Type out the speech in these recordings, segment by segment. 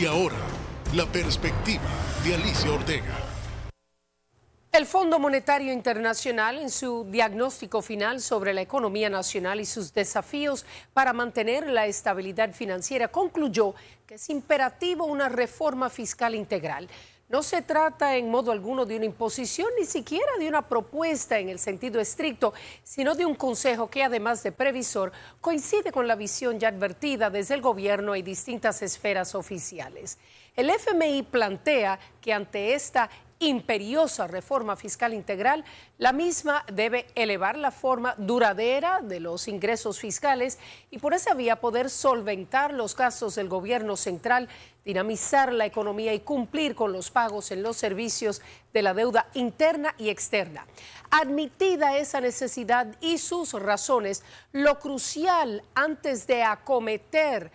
Y ahora, la perspectiva de Alicia Ortega. El Fondo Monetario Internacional en su diagnóstico final sobre la economía nacional y sus desafíos para mantener la estabilidad financiera concluyó que es imperativo una reforma fiscal integral. No se trata en modo alguno de una imposición, ni siquiera de una propuesta en el sentido estricto, sino de un consejo que, además de previsor, coincide con la visión ya advertida desde el gobierno y distintas esferas oficiales. El FMI plantea que ante esta imperiosa reforma fiscal integral, la misma debe elevar la forma duradera de los ingresos fiscales y por esa vía poder solventar los gastos del gobierno central, dinamizar la economía y cumplir con los pagos en los servicios de la deuda interna y externa. Admitida esa necesidad y sus razones, lo crucial antes de acometer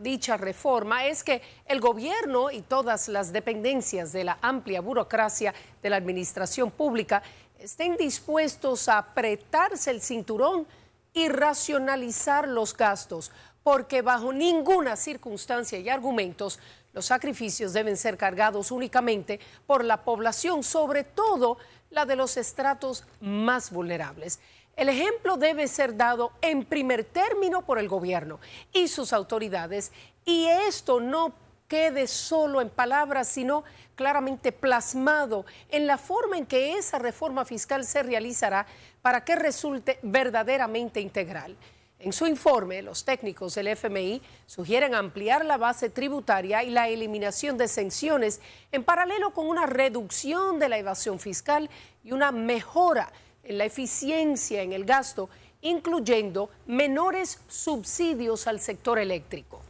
dicha reforma es que el gobierno y todas las dependencias de la amplia burocracia de la administración pública estén dispuestos a apretarse el cinturón y racionalizar los gastos, porque bajo ninguna circunstancia y argumentos los sacrificios deben ser cargados únicamente por la población, sobre todo la de los estratos más vulnerables. El ejemplo debe ser dado en primer término por el gobierno y sus autoridades y esto no quede solo en palabras, sino claramente plasmado en la forma en que esa reforma fiscal se realizará para que resulte verdaderamente integral. En su informe, los técnicos del FMI sugieren ampliar la base tributaria y la eliminación de exenciones, en paralelo con una reducción de la evasión fiscal y una mejora en la eficiencia en el gasto, incluyendo menores subsidios al sector eléctrico.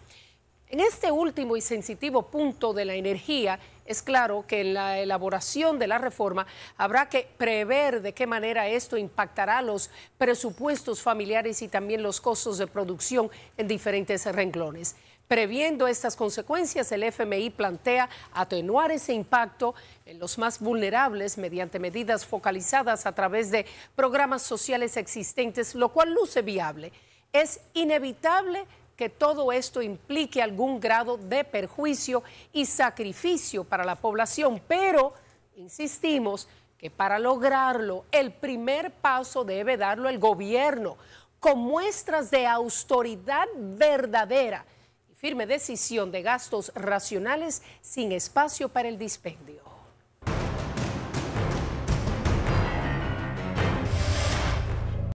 En este último y sensitivo punto de la energía, es claro que en la elaboración de la reforma habrá que prever de qué manera esto impactará los presupuestos familiares y también los costos de producción en diferentes renglones. Previendo estas consecuencias, el FMI plantea atenuar ese impacto en los más vulnerables mediante medidas focalizadas a través de programas sociales existentes, lo cual luce viable. Es inevitable que todo esto implique algún grado de perjuicio y sacrificio para la población, pero insistimos que para lograrlo el primer paso debe darlo el gobierno con muestras de autoridad verdadera y firme decisión de gastos racionales sin espacio para el dispendio.